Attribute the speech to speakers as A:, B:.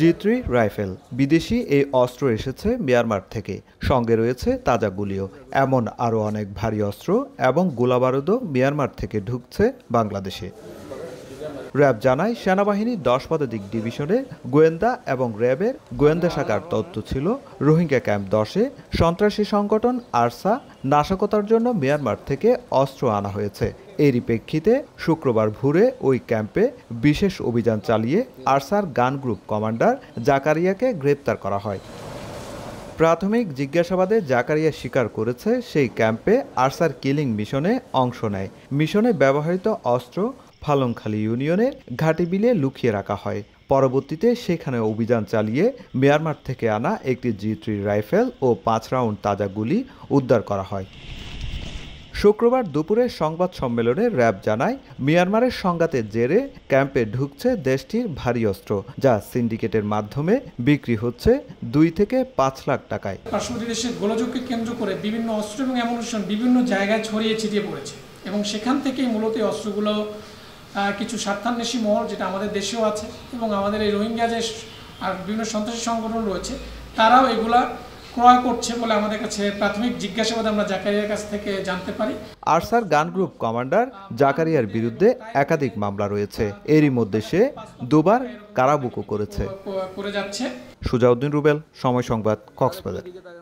A: জি three rifle বিদেশি এই অস্ত্র এসেছে মিয়ানমার থেকে সঙ্গে রয়েছে তাজা গুলিও এমন আরও অনেক ভারী অস্ত্র এবং গোলাবারুদও মিয়ানমার থেকে ঢুকছে বাংলাদেশে র্যাব জানায় সেনাবাহিনীর দশ পদাধিক ডিভিশনে গোয়েন্দা এবং র্যাবের গোয়েন্দা শাখার তত্ত্ব ছিল রোহিঙ্গা ক্যাম্প দশে সন্ত্রাসী সংগঠন আরসা নাশকতার জন্য মিয়ানমার থেকে অস্ত্র আনা হয়েছে এরই প্রেক্ষিতে শুক্রবার ভোরে ওই ক্যাম্পে বিশেষ অভিযান চালিয়ে আরসার গান গ্রুপ কমান্ডার জাকারিয়াকে গ্রেপ্তার করা হয় প্রাথমিক জিজ্ঞাসাবাদে জাকারিয়া স্বীকার করেছে সেই ক্যাম্পে আরসার কিলিং মিশনে অংশ নেয় মিশনে ব্যবহৃত অস্ত্র ফালংখালী ইউনিয়নের বিলে লুকিয়ে রাখা হয় পরবর্তীতে সেখানে অভিযান চালিয়ে মিয়ানমার থেকে আনা একটি জি রাইফেল ও পাঁচ রাউন্ড তাজা গুলি উদ্ধার করা হয় শুক্রবার দুপুরে সংবাদ সম্মেলনে র্যাব জানায় মিয়ানমারের সংঘাতের জেরে ক্যাম্পে ঢুকছে দেশটির ভারী অস্ত্র যা সিন্ডিকেটের মাধ্যমে বিক্রি হচ্ছে দুই থেকে পাঁচ লাখ টাকায়
B: কাশ্মীর দেশের গোলযোগকে কেন্দ্র করে বিভিন্ন অস্ত্র এবং অ্যামুনিশন বিভিন্ন জায়গায় ছড়িয়ে ছিটিয়ে পড়েছে এবং সেখান থেকেই মূলত অস্ত্রগুলো কিছু স্বার্থান্বেষী মহল যেটা আমাদের দেশেও আছে এবং আমাদের এই রোহিঙ্গা যে আর বিভিন্ন সন্ত্রাসী সংগঠন রয়েছে তারাও এগুলা ক্রয় করছে বলে আমাদের কাছে প্রাথমিক জিজ্ঞাসাবাদ আমরা জাকারিয়ার কাছ থেকে জানতে পারি
A: আরসার গান গ্রুপ কমান্ডার জাকারিয়ার বিরুদ্ধে একাধিক মামলা রয়েছে এরই মধ্যে সে দুবার কারাবুকো করেছে করে যাচ্ছে সুজাউদ্দিন রুবেল সময় সংবাদ কক্সবাজার